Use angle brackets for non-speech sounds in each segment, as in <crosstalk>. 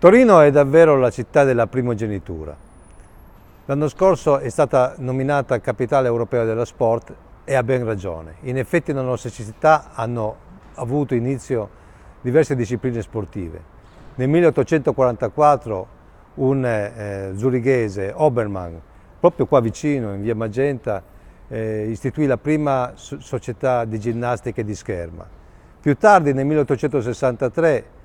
Torino è davvero la città della primogenitura. L'anno scorso è stata nominata capitale europea dello sport e ha ben ragione. In effetti nella nostra città hanno avuto inizio diverse discipline sportive. Nel 1844 un eh, zurighese, Obermann, proprio qua vicino, in via Magenta, eh, istituì la prima società di ginnastica e di scherma. Più tardi, nel 1863,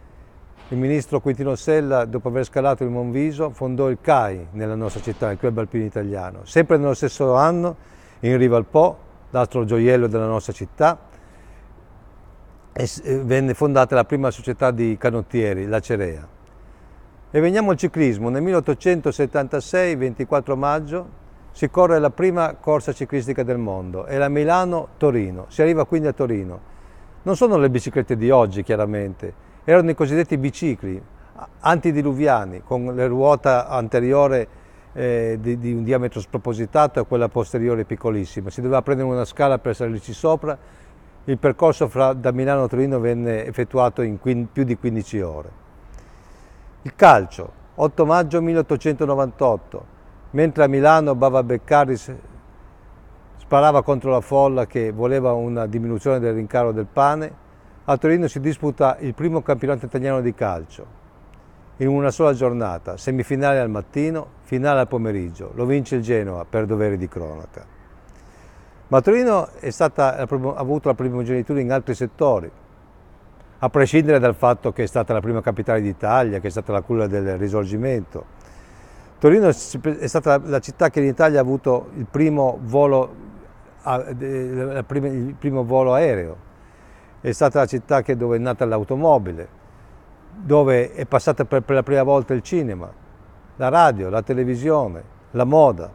il ministro Quintino Sella, dopo aver scalato il Monviso, fondò il CAI nella nostra città, il Club Alpino Italiano, sempre nello stesso anno, in riva al Po, l'altro gioiello della nostra città, eh, venne fondata la prima società di canottieri, la Cerea. E veniamo al ciclismo. Nel 1876, 24 maggio, si corre la prima corsa ciclistica del mondo, è la Milano-Torino. Si arriva quindi a Torino. Non sono le biciclette di oggi, chiaramente, erano i cosiddetti bicicli antidiluviani con le ruota anteriore eh, di, di, un diametro spropositato e quella posteriore piccolissima. Si doveva prendere una scala per salirci sopra. Il percorso fra, da Milano a Torino venne effettuato in quin, più di 15 ore. Il calcio, 8 maggio 1898, mentre a Milano Bava Beccaris sparava contro la folla che voleva una diminuzione del rincaro del pane, a Torino si disputa il primo campionato italiano di calcio in una sola giornata, semifinale al mattino, finale al pomeriggio. Lo vince il Genoa per dovere di cronaca. Ma Torino stata, ha avuto la primogenitura in altri settori, a prescindere dal fatto che è stata la prima capitale d'Italia, che è stata la culla del risorgimento. Torino è stata la città che in Italia ha avuto il primo volo, il primo volo aereo, è stata la città dove è nata l'automobile, dove è passata per, per la prima volta il cinema, la radio, la televisione, la moda.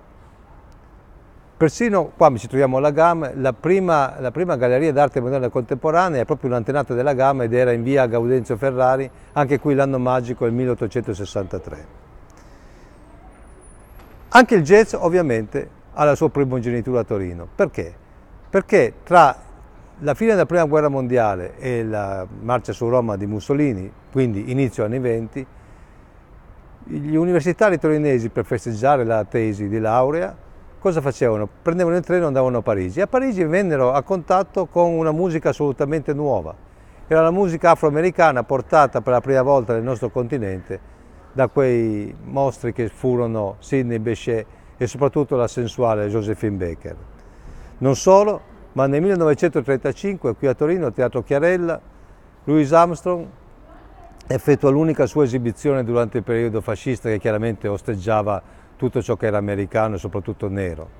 Persino qua ci troviamo alla GAM, la prima, la prima galleria d'arte moderna contemporanea è proprio un'antenata della GAM ed era in via Gaudenzio Ferrari, anche qui l'anno magico è il 1863. Anche il jazz ovviamente ha la sua primogenitura a Torino. Perché? Perché tra la fine della prima guerra mondiale e la marcia su Roma di Mussolini, quindi inizio anni 20, gli universitari torinesi per festeggiare la tesi di laurea cosa facevano? Prendevano il treno e andavano a Parigi. A Parigi vennero a contatto con una musica assolutamente nuova. Era la musica afroamericana portata per la prima volta nel nostro continente da quei mostri che furono Sidney Bechet e soprattutto la sensuale Josephine Baker. Non solo, ma nel 1935 qui a Torino, al Teatro Chiarella, Louis Armstrong effettua l'unica sua esibizione durante il periodo fascista che chiaramente osteggiava tutto ciò che era americano e soprattutto nero.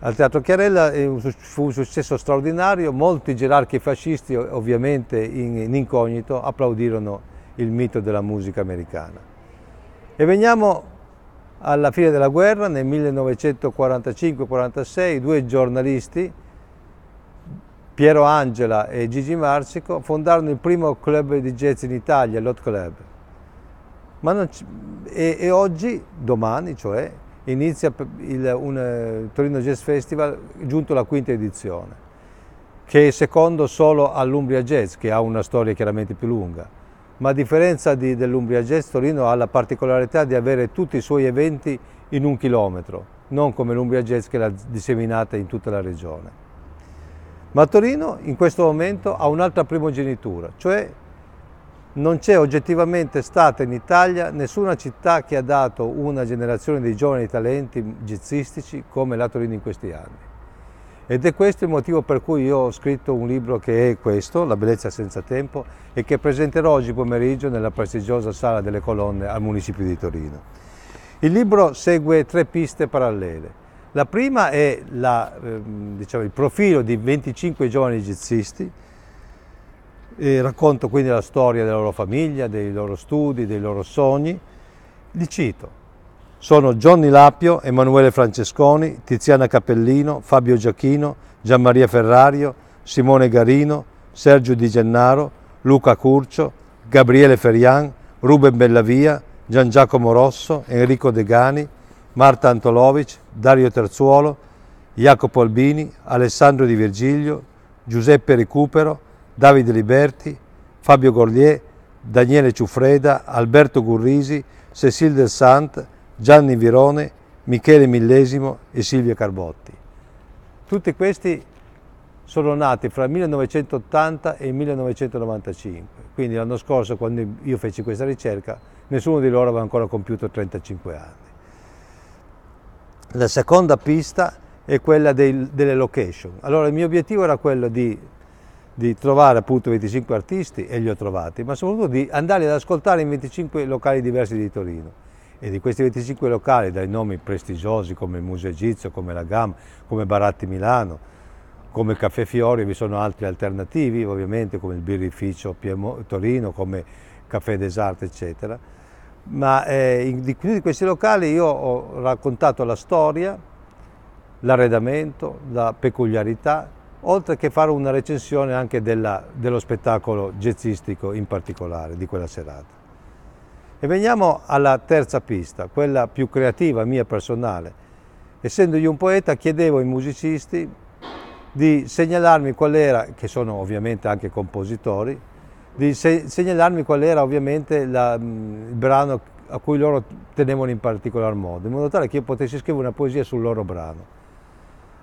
Al Teatro Chiarella eh, fu un successo straordinario, molti gerarchi fascisti ovviamente in, incognito applaudirono il mito della musica americana. E veniamo alla fine della guerra, nel 1945-46, due giornalisti, Piero Angela e Gigi Marsico, fondarono il primo club di jazz in Italia, l'Hot Club. C- e-, e, oggi, domani cioè, inizia il, un uh, Torino Jazz Festival giunto alla quinta edizione, che è secondo solo all'Umbria Jazz, che ha una storia chiaramente più lunga ma a differenza di, dell'Umbria Jazz Torino ha la particolarità di avere tutti i suoi eventi in un chilometro, non come l'Umbria Jazz che l'ha disseminata in tutta la regione. Ma Torino in questo momento ha un'altra primogenitura, cioè non c'è oggettivamente stata in Italia nessuna città che ha dato una generazione di giovani talenti jazzistici come la Torino in questi anni. Ed è questo il motivo per cui io ho scritto un libro che è questo, La bellezza senza tempo, e che presenterò oggi pomeriggio nella prestigiosa Sala delle Colonne al municipio di Torino. Il libro segue tre piste parallele. La prima è la, ehm, diciamo, il profilo di 25 giovani egizisti, racconto quindi la storia della loro famiglia, dei loro studi, dei loro sogni. Li cito, sono Gianni Lappio, Emanuele Francesconi, Tiziana Cappellino, Fabio Giachino, Gianmaria Ferrario, Simone Garino, Sergio Di Gennaro, Luca Curcio, Gabriele Ferian, Ruben Bellavia, Gian Giacomo Rosso, Enrico Degani, Marta Antolovic, Dario Terzuolo, Jacopo Albini, Alessandro Di Virgilio, Giuseppe Recupero, Davide Liberti, Fabio Gorlier, Daniele Ciuffreda, Alberto Gurrisi, Cecil Del Sant, Gianni Virone, Michele Millesimo e Silvia Carbotti. Tutti questi sono nati fra il 1980 e il 1995, quindi l'anno scorso quando io feci questa ricerca nessuno di loro aveva ancora compiuto 35 anni. La seconda pista è quella dei, delle location. Allora il mio obiettivo era quello di, di, trovare appunto 25 artisti e li ho trovati, ma soprattutto di andare ad ascoltare in 25 locali diversi di Torino e di questi 25 locali, dai nomi prestigiosi come il Museo Egizio, come la GAM, come Baratti Milano, come Caffè Fiori, vi sono altri alternativi ovviamente come il Birrificio Piemo, Torino, come Caffè Desarte eccetera. Ma eh, in, di, di questi locali io ho raccontato la storia, l'arredamento, la peculiarità, oltre che fare una recensione anche della, dello spettacolo jazzistico in particolare di quella serata. E veniamo alla terza pista, quella più creativa, mia personale. Essendo io un poeta, chiedevo ai musicisti di segnalarmi qual era, che sono ovviamente anche compositori, di segnalarmi qual era ovviamente la, mm, il brano a cui loro tenevano in particolar modo, in modo tale che io potessi scrivere una poesia sul loro brano.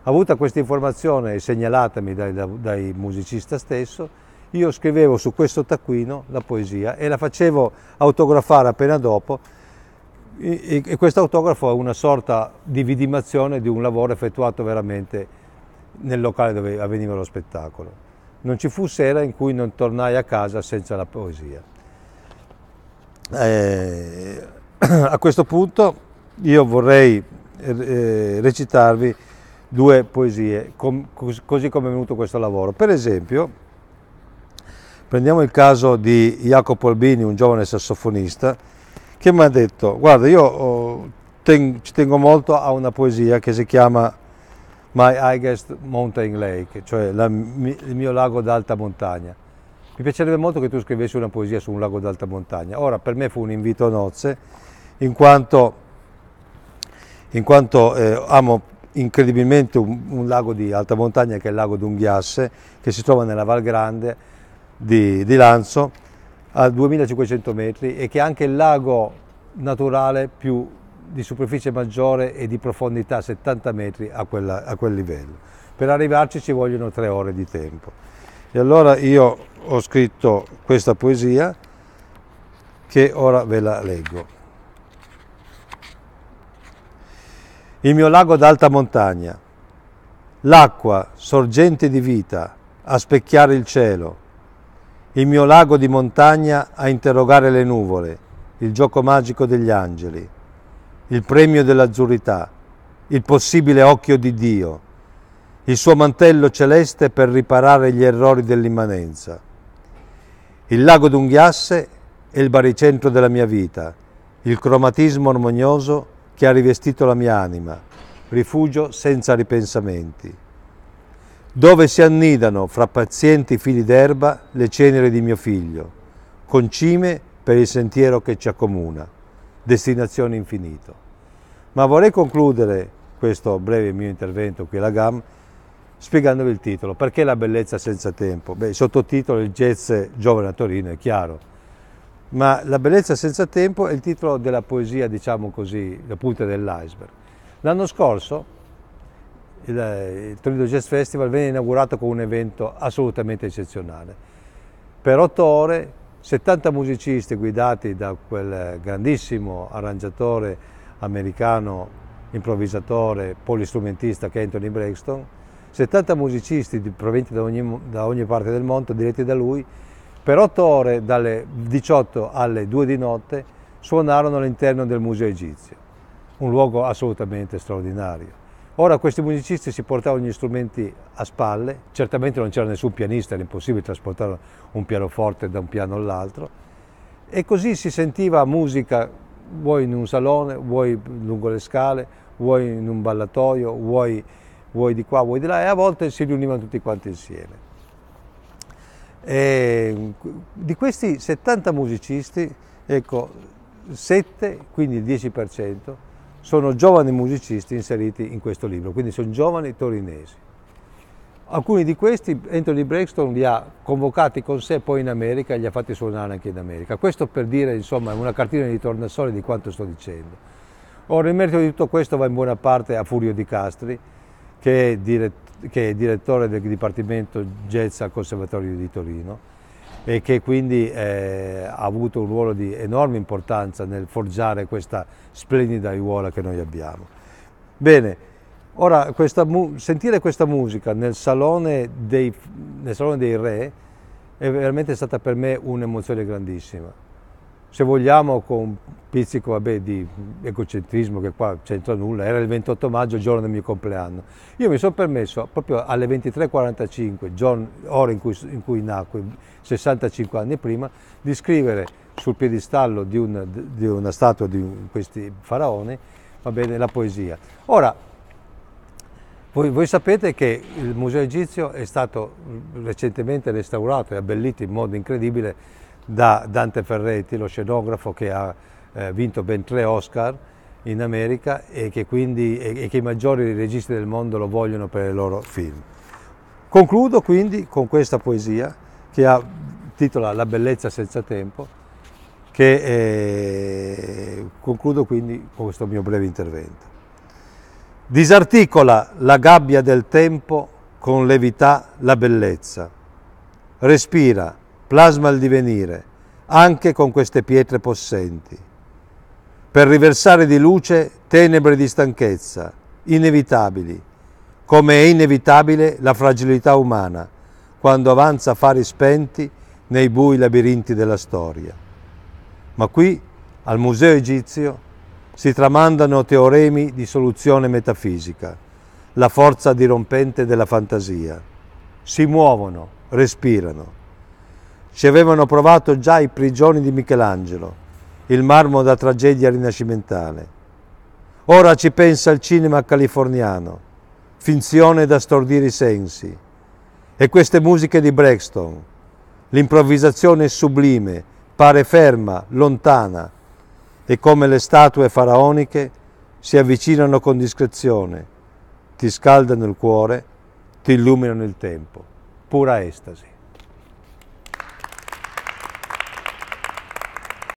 Avuta questa informazione e segnalatami dai, dai musicista stesso, io scrivevo su questo taccuino la poesia e la facevo autografare appena dopo e, e questo autografo è una sorta di vidimazione di un lavoro effettuato veramente nel locale dove avveniva lo spettacolo. Non ci fu sera in cui non tornai a casa senza la poesia. Eh, <clears throat> a questo punto io vorrei eh, recitarvi due poesie, com, così come è venuto questo lavoro. Per esempio, Prendiamo il caso di Jacopo Albini, un giovane sassofonista, che mi ha detto, guarda, io oh, ten- ci tengo molto a una poesia che si chiama My Highest Mountain Lake, cioè la, mi, il mio lago d'alta montagna. Mi piacerebbe molto che tu scrivessi una poesia su un lago d'alta montagna. Ora, per me fu un invito a nozze, in quanto, in quanto eh, amo incredibilmente un, un, lago di alta montagna che è il lago d'Unghiasse, che si trova nella Val Grande di, di Lanzo a 2500 metri e che è anche il lago naturale più di superficie maggiore e di profondità 70 metri a, quella, a, quel livello. Per arrivarci ci vogliono tre ore di tempo. E allora io ho scritto questa poesia che ora ve la leggo. Il mio lago d'alta montagna, l'acqua, sorgente di vita, a specchiare il cielo, il mio lago di montagna a interrogare le nuvole, il gioco magico degli angeli, il premio dell'azzurità, il possibile occhio di Dio, il suo mantello celeste per riparare gli errori dell'immanenza. Il lago d'Unghiasse è il baricentro della mia vita, il cromatismo armonioso che ha rivestito la mia anima, rifugio senza ripensamenti dove si annidano fra pazienti fili d'erba le ceneri di mio figlio, concime per il sentiero che ci accomuna, destinazione infinito. Ma vorrei concludere questo breve mio intervento qui alla GAM spiegandovi il titolo, perché la bellezza senza tempo? Beh, sottotitolo il jazz giovane a Torino, è chiaro, ma la bellezza senza tempo è il titolo della poesia, diciamo così, la punta dell'iceberg. L'anno scorso il, il Toledo Jazz Festival venne inaugurato con un evento assolutamente eccezionale. Per otto ore 70 musicisti guidati da quel grandissimo arrangiatore americano, improvvisatore, polistrumentista che è Anthony Braxton, 70 musicisti provenienti da ogni, da ogni parte del mondo, diretti da lui, per otto ore dalle 18 alle 2 di notte suonarono all'interno del Museo Egizio, un luogo assolutamente straordinario. Ora questi musicisti si portavano gli strumenti a spalle, certamente non c'era nessun pianista, era impossibile trasportare un pianoforte da un piano all'altro e così si sentiva musica vuoi in un salone, vuoi lungo le scale, vuoi in un ballatoio, vuoi, vuoi di qua, vuoi di là e a volte si riunivano tutti quanti insieme. E di questi 70 musicisti, ecco, 7, quindi il 10%, sono giovani musicisti inseriti in questo libro, quindi sono giovani torinesi. Alcuni di questi Anthony Braxton li ha convocati con sé poi in America e li ha fatti suonare anche in America. Questo per dire, insomma, una cartina di tornasole di quanto sto dicendo. Ora, il merito di tutto questo va in buona parte a Furio Di Castri, che è, direttore del Dipartimento Jazz al Conservatorio di Torino e che quindi eh, ha avuto un ruolo di enorme importanza nel forgiare questa splendida aiuola che noi abbiamo. Bene, ora questa mu- sentire questa musica nel salone, dei, nel salone dei Re è veramente stata per me un'emozione grandissima se vogliamo con un pizzico vabbè, di egocentrismo che qua c'entra nulla, era il 28 maggio, il giorno del mio compleanno. Io mi sono permesso proprio alle 23.45, giorno, ora in cui, in cui nacque, 65 anni prima, di scrivere sul piedistallo di, un, di una statua di questi faraoni bene, la poesia. Ora, voi, voi, sapete che il Museo Egizio è stato recentemente restaurato e abbellito in modo incredibile da Dante Ferretti, lo scenografo che ha eh, vinto ben tre Oscar in America e che, quindi, e, e che i maggiori registi del mondo lo vogliono per i loro film. Concludo quindi con questa poesia che ha, titola La bellezza senza tempo, che eh, concludo quindi con questo mio breve intervento. Disarticola la gabbia del tempo con levità la bellezza. Respira plasma il divenire, anche con queste pietre possenti, per riversare di luce tenebre di stanchezza, inevitabili, come è inevitabile la fragilità umana quando avanza a fari spenti nei bui labirinti della storia. Ma qui, al Museo Egizio, si tramandano teoremi di soluzione metafisica, la forza dirompente della fantasia. Si muovono, respirano ci avevano provato già i prigioni di Michelangelo, il marmo da tragedia rinascimentale. Ora ci pensa il cinema californiano, finzione da stordire i sensi. E queste musiche di Braxton, l'improvvisazione sublime, pare ferma, lontana, e come le statue faraoniche si avvicinano con discrezione, ti scaldano il cuore, ti illuminano il tempo. Pura estasi.